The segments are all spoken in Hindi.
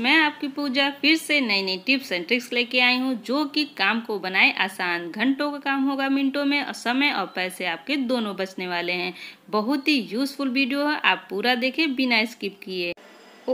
मैं आपकी पूजा फिर से नई नई टिप्स एंड ट्रिक्स लेके आई हूँ जो कि काम को बनाए आसान घंटों का काम होगा मिनटों में और समय और पैसे आपके दोनों बचने वाले हैं बहुत ही यूज़फुल वीडियो है आप पूरा देखें बिना स्किप किए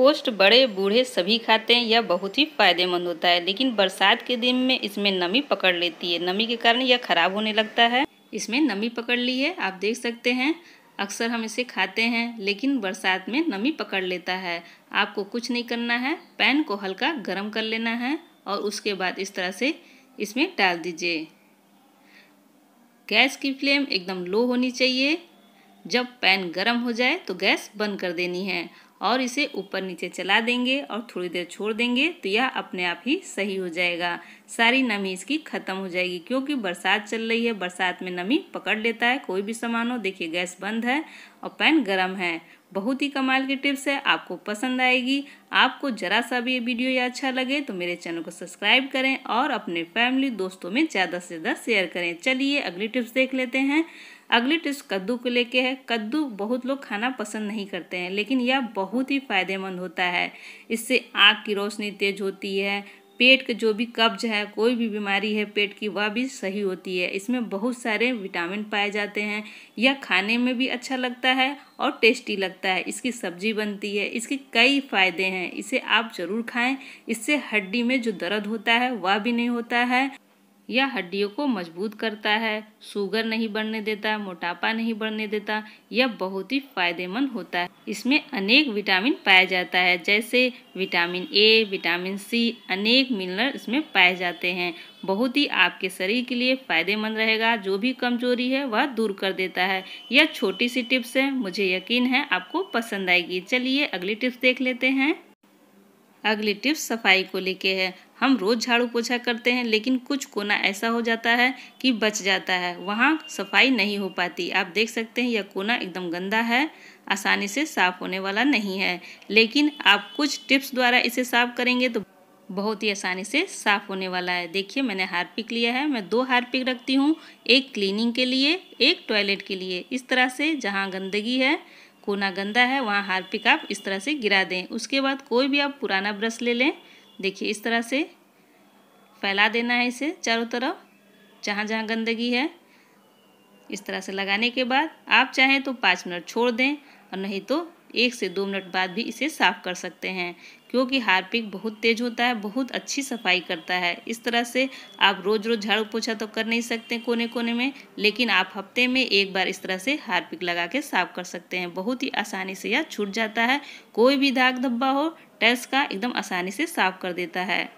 ओस्ट बड़े बूढ़े सभी खाते हैं यह बहुत ही फायदेमंद होता है लेकिन बरसात के दिन में इसमें नमी पकड़ लेती है नमी के कारण यह खराब होने लगता है इसमें नमी पकड़ ली है आप देख सकते हैं अक्सर हम इसे खाते हैं लेकिन बरसात में नमी पकड़ लेता है आपको कुछ नहीं करना है पैन को हल्का गर्म कर लेना है और उसके बाद इस तरह से इसमें डाल दीजिए गैस की फ्लेम एकदम लो होनी चाहिए जब पैन गर्म हो जाए तो गैस बंद कर देनी है और इसे ऊपर नीचे चला देंगे और थोड़ी देर छोड़ देंगे तो यह अपने आप ही सही हो जाएगा सारी नमी इसकी ख़त्म हो जाएगी क्योंकि बरसात चल रही है बरसात में नमी पकड़ लेता है कोई भी सामान हो देखिए गैस बंद है और पैन गर्म है बहुत ही कमाल की टिप्स है आपको पसंद आएगी आपको ज़रा सा भी ये वीडियो या अच्छा लगे तो मेरे चैनल को सब्सक्राइब करें और अपने फैमिली दोस्तों में ज़्यादा से ज़्यादा शेयर करें चलिए अगली टिप्स देख लेते हैं अगली टिप्स कद्दू को लेके है कद्दू बहुत लोग खाना पसंद नहीं करते हैं लेकिन यह बहुत ही फ़ायदेमंद होता है इससे आँख की रोशनी तेज होती है पेट के जो भी कब्ज है कोई भी बीमारी है पेट की वह भी सही होती है इसमें बहुत सारे विटामिन पाए जाते हैं यह खाने में भी अच्छा लगता है और टेस्टी लगता है इसकी सब्जी बनती है इसके कई फ़ायदे हैं इसे आप ज़रूर खाएं इससे हड्डी में जो दर्द होता है वह भी नहीं होता है यह हड्डियों को मजबूत करता है शुगर नहीं बढ़ने देता मोटापा नहीं बढ़ने देता यह बहुत ही फायदेमंद होता है इसमें अनेक विटामिन पाया जाता है जैसे विटामिन ए विटामिन सी अनेक मिनरल इसमें पाए जाते हैं बहुत ही आपके शरीर के लिए फ़ायदेमंद रहेगा जो भी कमजोरी है वह दूर कर देता है यह छोटी सी टिप्स है मुझे यकीन है आपको पसंद आएगी चलिए अगली टिप्स देख लेते हैं अगली टिप्स सफाई को लेके है हम रोज़ झाड़ू पोछा करते हैं लेकिन कुछ कोना ऐसा हो जाता है कि बच जाता है वहाँ सफाई नहीं हो पाती आप देख सकते हैं यह कोना एकदम गंदा है आसानी से साफ़ होने वाला नहीं है लेकिन आप कुछ टिप्स द्वारा इसे साफ़ करेंगे तो बहुत ही आसानी से साफ़ होने वाला है देखिए मैंने हारपिक लिया है मैं दो हारपिक रखती हूँ एक क्लीनिंग के लिए एक टॉयलेट के लिए इस तरह से जहाँ गंदगी है कोना गंदा है वहाँ हार्पिक आप इस तरह से गिरा दें उसके बाद कोई भी आप पुराना ब्रश ले लें देखिए इस तरह से फैला देना है इसे चारों तरफ जहाँ जहाँ गंदगी है इस तरह से लगाने के बाद आप चाहें तो पाँच मिनट छोड़ दें और नहीं तो एक से दो मिनट बाद भी इसे साफ़ कर सकते हैं क्योंकि हार्पिक बहुत तेज़ होता है बहुत अच्छी सफाई करता है इस तरह से आप रोज़ रोज़ झाड़ू पोछा तो कर नहीं सकते कोने कोने में लेकिन आप हफ्ते में एक बार इस तरह से हार्पिक लगा के साफ़ कर सकते हैं बहुत ही आसानी से यह छूट जाता है कोई भी दाग धब्बा हो टैस का एकदम आसानी से साफ़ कर देता है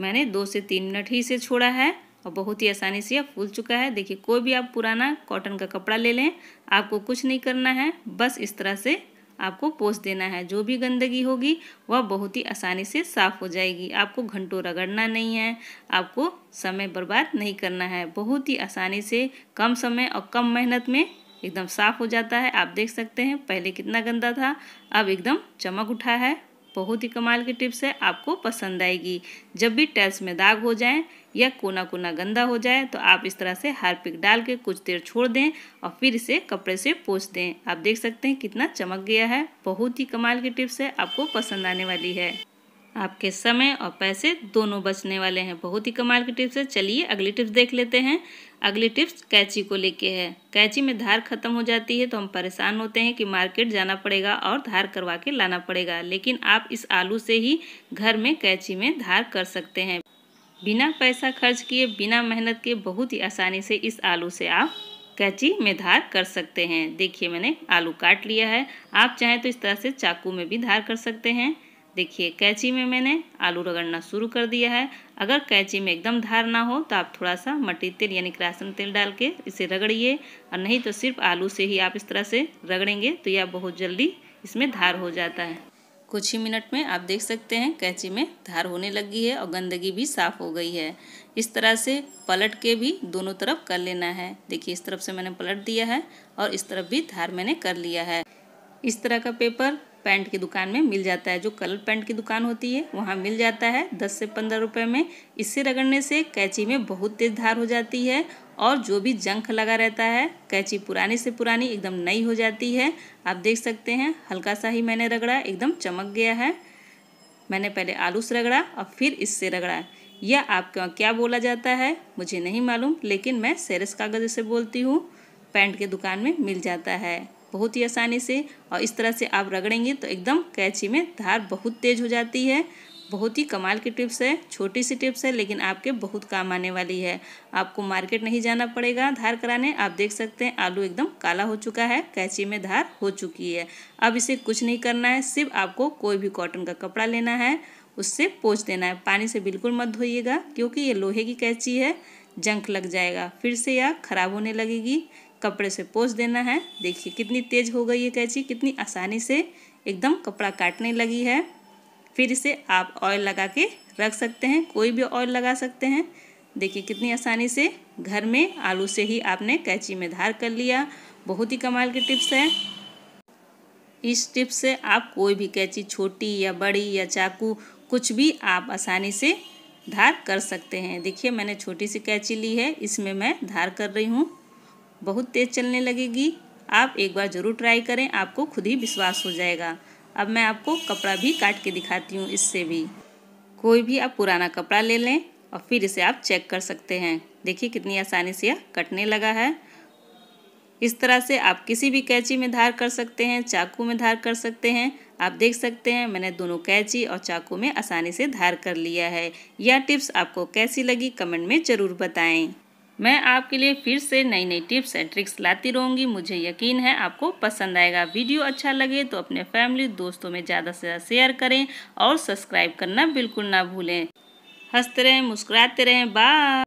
मैंने दो से तीन मिनट ही इसे छोड़ा है और बहुत ही आसानी से यह फूल चुका है देखिए कोई भी आप पुराना कॉटन का कपड़ा ले लें आपको कुछ नहीं करना है बस इस तरह से आपको पोस देना है जो भी गंदगी होगी वह बहुत ही आसानी से साफ़ हो जाएगी आपको घंटों रगड़ना नहीं है आपको समय बर्बाद नहीं करना है बहुत ही आसानी से कम समय और कम मेहनत में एकदम साफ़ हो जाता है आप देख सकते हैं पहले कितना गंदा था अब एकदम चमक उठा है बहुत ही कमाल की टिप्स है आपको पसंद आएगी जब भी टेल्स में दाग हो जाए या कोना कोना गंदा हो जाए तो आप इस तरह से हार्पिक डाल के कुछ देर छोड़ दें और फिर इसे कपड़े से पोछ दें आप देख सकते हैं कितना चमक गया है बहुत ही कमाल की टिप्स है आपको पसंद आने वाली है आपके समय और पैसे दोनों बचने वाले हैं बहुत ही कमाल की टिप्स है चलिए अगली टिप्स देख लेते हैं अगली टिप्स कैची को लेके है कैची में धार खत्म हो जाती है तो हम परेशान होते हैं कि मार्केट जाना पड़ेगा और धार करवा के लाना पड़ेगा लेकिन आप इस आलू से ही घर में कैची में धार कर सकते हैं बिना पैसा खर्च किए बिना मेहनत के बहुत ही आसानी से इस आलू से आप कैची में धार कर सकते हैं देखिए मैंने आलू काट लिया है आप चाहें तो इस तरह से चाकू में भी धार कर सकते हैं देखिए कैंची में मैंने आलू रगड़ना शुरू कर दिया है अगर कैंची में एकदम धार ना हो तो आप थोड़ा सा मट्टी तेल यानी क्रासन तेल डाल के इसे रगड़िए और नहीं तो सिर्फ आलू से ही आप इस तरह से रगड़ेंगे तो यह बहुत जल्दी इसमें धार हो जाता है कुछ ही मिनट में आप देख सकते हैं कैंची में धार होने लगी है और गंदगी भी साफ़ हो गई है इस तरह से पलट के भी दोनों तरफ कर लेना है देखिए इस तरफ से मैंने पलट दिया है और इस तरफ भी धार मैंने कर लिया है इस तरह का पेपर पेंट की दुकान में मिल जाता है जो कलर पेंट की दुकान होती है वहाँ मिल जाता है दस से पंद्रह रुपये में इससे रगड़ने से कैंची में बहुत तेज़ धार हो जाती है और जो भी जंख लगा रहता है कैंची पुरानी से पुरानी एकदम नई हो जाती है आप देख सकते हैं हल्का सा ही मैंने रगड़ा एकदम चमक गया है मैंने पहले आलू से रगड़ा और फिर इससे रगड़ा यह आपके यहाँ क्या बोला जाता है मुझे नहीं मालूम लेकिन मैं सेरस कागज़ से बोलती हूँ पेंट के दुकान में मिल जाता है बहुत ही आसानी से और इस तरह से आप रगड़ेंगे तो एकदम कैंची में धार बहुत तेज़ हो जाती है बहुत ही कमाल की टिप्स है छोटी सी टिप्स है लेकिन आपके बहुत काम आने वाली है आपको मार्केट नहीं जाना पड़ेगा धार कराने आप देख सकते हैं आलू एकदम काला हो चुका है कैंची में धार हो चुकी है अब इसे कुछ नहीं करना है सिर्फ आपको कोई भी कॉटन का कपड़ा लेना है उससे पोछ देना है पानी से बिल्कुल मत धोइएगा क्योंकि ये लोहे की कैंची है जंक लग जाएगा फिर से यह खराब होने लगेगी कपड़े से पोस देना है देखिए कितनी तेज़ हो गई है कैंची कितनी आसानी से एकदम कपड़ा काटने लगी है फिर इसे आप ऑयल लगा के रख सकते हैं कोई भी ऑयल लगा सकते हैं देखिए कितनी आसानी से घर में आलू से ही आपने कैंची में धार कर लिया बहुत ही कमाल की टिप्स है इस टिप्स से आप कोई भी कैंची छोटी या बड़ी या चाकू कुछ भी आप आसानी से धार कर सकते हैं देखिए मैंने छोटी सी कैंची ली है इसमें मैं धार कर रही हूँ बहुत तेज़ चलने लगेगी आप एक बार ज़रूर ट्राई करें आपको खुद ही विश्वास हो जाएगा अब मैं आपको कपड़ा भी काट के दिखाती हूँ इससे भी कोई भी आप पुराना कपड़ा ले लें और फिर इसे आप चेक कर सकते हैं देखिए कितनी आसानी से यह कटने लगा है इस तरह से आप किसी भी कैंची में धार कर सकते हैं चाकू में धार कर सकते हैं आप देख सकते हैं मैंने दोनों कैंची और चाकू में आसानी से धार कर लिया है यह टिप्स आपको कैसी लगी कमेंट में ज़रूर बताएं मैं आपके लिए फिर से नई नई टिप्स एंड ट्रिक्स लाती रहूँगी मुझे यकीन है आपको पसंद आएगा वीडियो अच्छा लगे तो अपने फैमिली दोस्तों में ज़्यादा से ज़्यादा शेयर करें और सब्सक्राइब करना बिल्कुल ना भूलें हंसते रहें मुस्कुराते रहें बाय